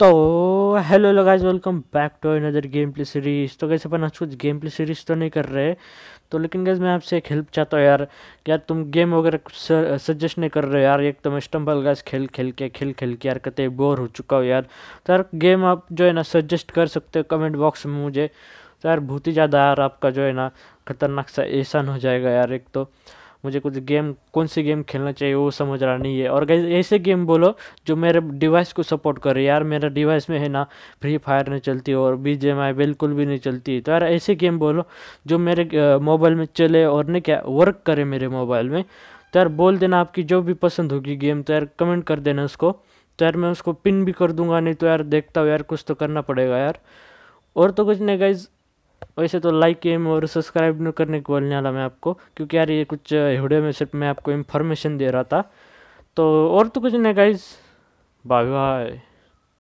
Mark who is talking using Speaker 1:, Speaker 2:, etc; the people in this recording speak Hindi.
Speaker 1: तो हेलो लगाइज welcome back to another game play series तो कैसे अपन आज कुछ गेम प्ले सीरीज़ तो नहीं कर रहे तो लेकिन गैस मैं आपसे एक हेल्प चाहता हूँ यार यार तुम गेम वगैरह कुछ सजेस्ट नहीं कर रहे हो यार एक तो मैं स्टम्बल गैस खेल खेल के खेल खेल के यार कते बोर हो चुका हूँ यार तो यार गेम आप जो है ना सजेस्ट कर सकते हो कमेंट बॉक्स में मुझे तो यार बहुत ही ज़्यादा यार आपका जो है ना खतरनाक सा एहसान हो जाएगा यार एक तो मुझे कुछ गेम कौन सी गेम खेलना चाहिए वो समझ रहा नहीं है और ऐसे गेम बोलो जो मेरे डिवाइस को सपोर्ट करे यार मेरा डिवाइस में है ना फ्री फायर नहीं चलती और बी बिल्कुल भी नहीं चलती तो यार ऐसे गेम बोलो जो मेरे मोबाइल में चले और नहीं क्या वर्क करे मेरे मोबाइल में तो यार बोल देना आपकी जो भी पसंद होगी गेम तो यार कमेंट कर देना उसको तो यार मैं उसको पिन भी कर दूंगा नहीं तो यार देखता हूँ यार कुछ तो करना पड़ेगा यार और तो कुछ नहीं गाइज़ वैसे तो लाइक एम और सब्सक्राइब न करने को बोलने वाला मैं आपको क्योंकि यार ये कुछ वीडियो में सिर्फ मैं आपको इन्फॉर्मेशन दे रहा था तो और तो कुछ नहीं गाइज बाय बाय